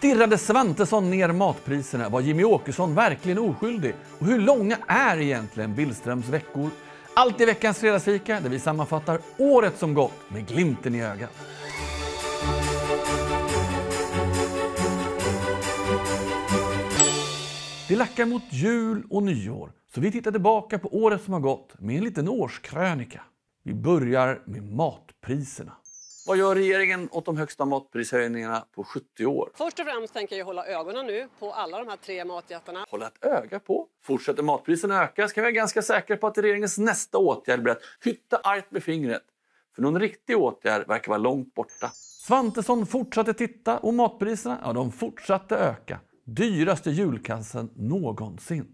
Stirrade Svantesson ner matpriserna? Var Jimmy Åkesson verkligen oskyldig? Och hur långa är egentligen Billströms veckor? Allt i veckans fredagsfika där vi sammanfattar året som gått med glimten i ögat. Det lackar mot jul och nyår, så vi tittar tillbaka på året som har gått med en liten årskrönika. Vi börjar med matpriserna. Vad gör regeringen åt de högsta matprishöjningarna på 70 år? Först och främst tänker jag hålla ögonen nu på alla de här tre matjättarna. Hålla ett öga på? Fortsätter matpriserna öka ska vi vara ganska säkra på att regeringens nästa åtgärd blir att hytta argt med fingret. För någon riktig åtgärd verkar vara långt borta. Svantesson fortsatte titta och matpriserna, ja de fortsatte öka. Dyraste julkassen någonsin.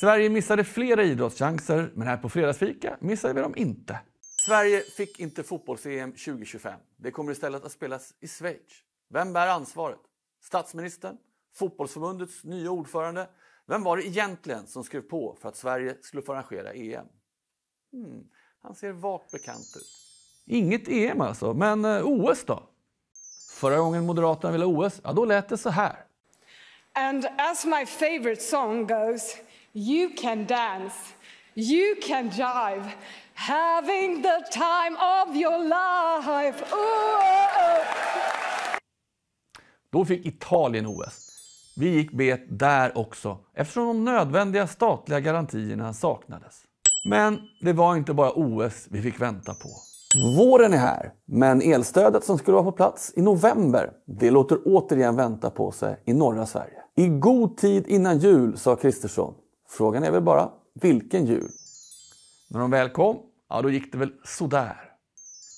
Sverige missade flera idrottschanser, men här på Fredagsfika missade vi dem inte. Sverige fick inte fotbolls-EM 2025. Det kommer istället att spelas i Schweiz. Vem bär ansvaret? Statsministern? Fotbollsförbundets nya ordförande? Vem var det egentligen som skrev på för att Sverige skulle få arrangera EM? Hmm, han ser vagt bekant ut. Inget EM alltså, men eh, OS då? Förra gången Moderaterna ville OS, ja då lät det så här. And as my favorite song goes, you can dance, you can jive Having the time of your life. Ooh. Då fick Italien OS. Vi gick bet där också eftersom de nödvändiga statliga garantierna saknades. Men det var inte bara OS vi fick vänta på. Våren är här, men elstödet som skulle vara på plats i november, det låter återigen vänta på sig i norra Sverige. I god tid innan jul, sa Kristersson. Frågan är väl bara, vilken jul? När de väl kom, ja då gick det väl sådär.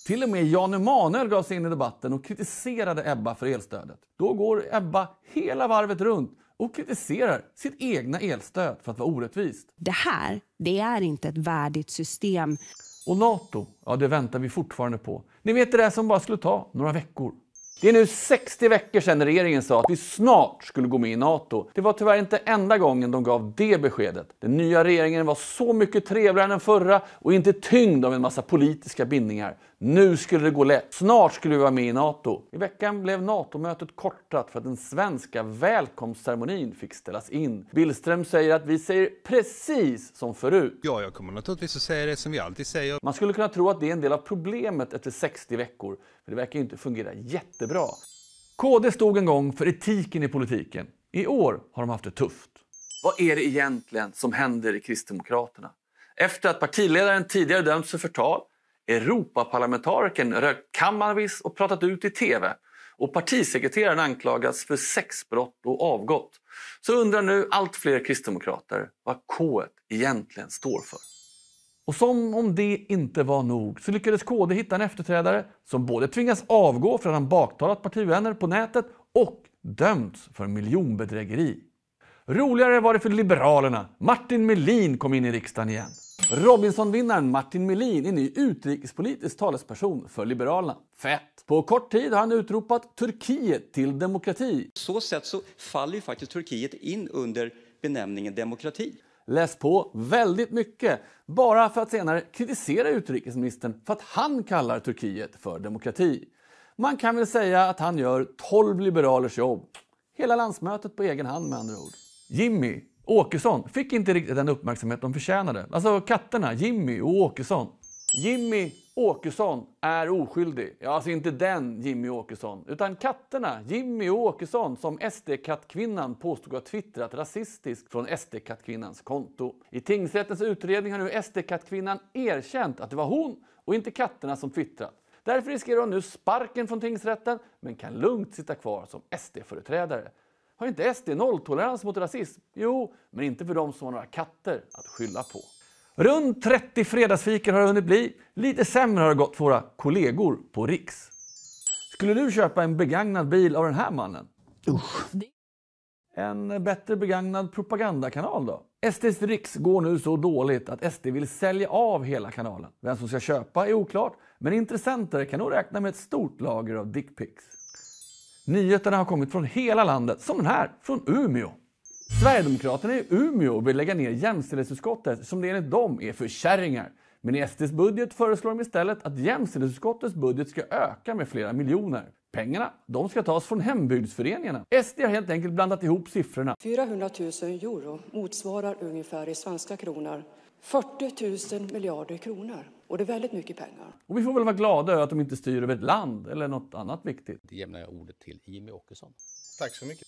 Till och med Jan Emanuel gav sig in i debatten och kritiserade Ebba för elstödet. Då går Ebba hela varvet runt och kritiserar sitt egna elstöd för att vara orättvist. Det här, det är inte ett värdigt system. Och Nato, ja det väntar vi fortfarande på. Ni vet det där som bara skulle ta några veckor. Det är nu 60 veckor sedan regeringen sa att vi snart skulle gå med i NATO. Det var tyvärr inte enda gången de gav det beskedet. Den nya regeringen var så mycket trevligare än den förra och inte tyngd av en massa politiska bindningar. Nu skulle det gå lätt. Snart skulle vi vara med i NATO. I veckan blev NATO-mötet kortat för att den svenska välkomstceremonin fick ställas in. Billström säger att vi säger precis som förut. Ja, jag kommer naturligtvis att säga det som vi alltid säger. Man skulle kunna tro att det är en del av problemet efter 60 veckor, för det verkar ju inte fungera jättebra. KD stod en gång för etiken i politiken. I år har de haft det tufft. Vad är det egentligen som händer i Kristdemokraterna? Efter att partiledaren tidigare dömts för förtal Europaparlamentarikern rökt cannabis och pratat ut i tv och partisekreteraren anklagas för sexbrott och avgått så undrar nu allt fler kristdemokrater vad K egentligen står för. Och som om det inte var nog så lyckades KD hitta en efterträdare som både tvingas avgå för att han baktalat partivänner på nätet och dömts för miljonbedrägeri. Roligare var det för Liberalerna. Martin Melin kom in i riksdagen igen. Robinson-vinnaren Martin Melin är ny utrikespolitisk talesperson för Liberalerna. Fett! På kort tid har han utropat Turkiet till demokrati. Så sätt så faller ju faktiskt Turkiet in under benämningen demokrati. Läs på väldigt mycket, bara för att senare kritisera utrikesministern för att han kallar Turkiet för demokrati. Man kan väl säga att han gör 12 liberalers jobb. Hela landsmötet på egen hand med andra ord. Jimmy, Åkesson fick inte riktigt den uppmärksamhet de förtjänade. Alltså katterna Jimmy och Åkesson. Jimmy Åkesson är oskyldig. Ja, alltså inte den Jimmy Åkesson, utan katterna Jimmy och Åkesson som SD-kattkvinnan påstod ha twittrat rasistiskt från SD-kattkvinnans konto. I tingsrättens utredning har nu SD-kattkvinnan erkänt att det var hon och inte katterna som twittrat. Därför riskerar hon nu sparken från tingsrätten, men kan lugnt sitta kvar som SD-företrädare. Har inte SD nolltolerans mot rasism? Jo, men inte för de som har några katter att skylla på. Runt 30 fredagsfikor har det hunnit bli. Lite sämre har det gått för våra kollegor på Riks. Skulle du köpa en begagnad bil av den här mannen? Usch. En bättre begagnad propagandakanal då? SDs Riks går nu så dåligt att SD vill sälja av hela kanalen. Vem som ska köpa är oklart, men intressenter kan nog räkna med ett stort lager av dickpics. Nyheterna har kommit från hela landet, som den här från Umeå. Sverigedemokraterna i Umeå vill lägga ner jämställdhetsutskottet som det enligt dem är för kärringar. Men i SDs budget föreslår de istället att jämställdhetsutskottets budget ska öka med flera miljoner. Pengarna de ska tas från hembygdsföreningarna. SD har helt enkelt blandat ihop siffrorna. 400 000 euro motsvarar ungefär i svenska kronor 40 000 miljarder kronor. Och det är väldigt mycket pengar. Och vi får väl vara glada över att de inte styr över ett land eller något annat viktigt. Det jämnar jag ordet till Jimmy Åkesson. Tack så mycket.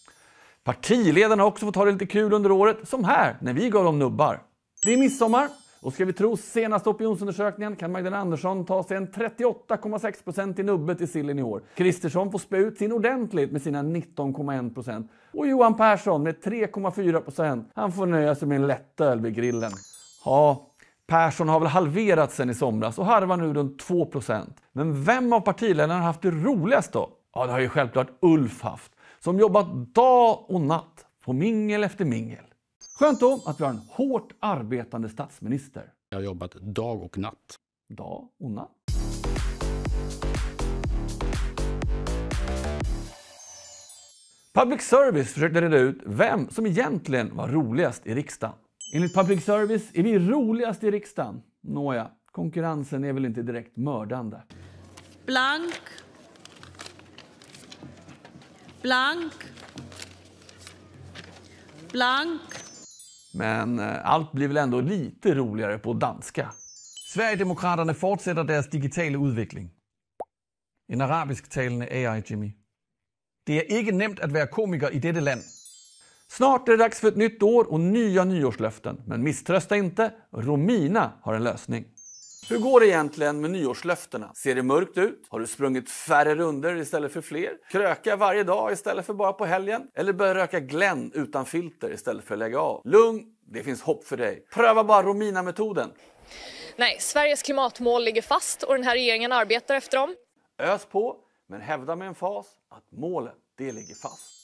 Partiledarna har också fått ha det lite kul under året, som här när vi gav dem nubbar. Det är midsommar och ska vi tro senaste opinionsundersökningen kan Magdalena Andersson ta sig en 38,6% i nubbet i sillen i år. Kristersson får spä ut sin ordentligt med sina 19,1% och Johan Persson med 3,4%. Han får nöja sig med en lättöl vid grillen. Ja, Persson har väl halverat sen i somras och harvar nu runt 2 Men vem av partiledarna har haft det roligast då? Ja, det har ju självklart Ulf haft, som jobbat dag och natt på mingel efter mingel. Skönt då att vi har en hårt arbetande statsminister. Jag har jobbat dag och natt. Dag och natt. Public service försökte reda ut vem som egentligen var roligast i riksdagen. Enligt public service är vi roligast i riksdagen. Nåja, konkurrensen är väl inte direkt mördande. Blank. Blank. Blank. Men eh, allt blir väl ändå lite roligare på danska. Sverigedemokraterna fortsätter deras digitala utveckling. En arabisktalande AI, Jimmy. Det är inte nemt att vara komiker i detta land. Snart är det dags för ett nytt år och nya nyårslöften. Men misströsta inte, Romina har en lösning. Hur går det egentligen med nyårslöftena? Ser det mörkt ut? Har du sprungit färre runder istället för fler? Kröka varje dag istället för bara på helgen? Eller börja röka Glenn utan filter istället för att lägga av? Lugn, det finns hopp för dig. Pröva bara Romina-metoden. Nej, Sveriges klimatmål ligger fast och den här regeringen arbetar efter dem. Ös på, men hävda med en fas att målet, det ligger fast.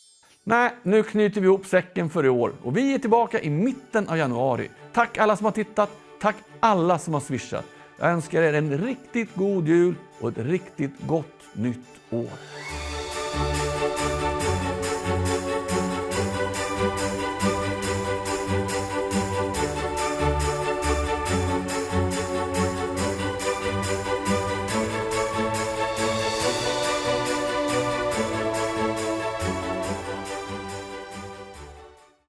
Nej, nu knyter vi ihop säcken för i år och vi är tillbaka i mitten av januari. Tack alla som har tittat. Tack alla som har swishat. Jag önskar er en riktigt god jul och ett riktigt gott nytt år.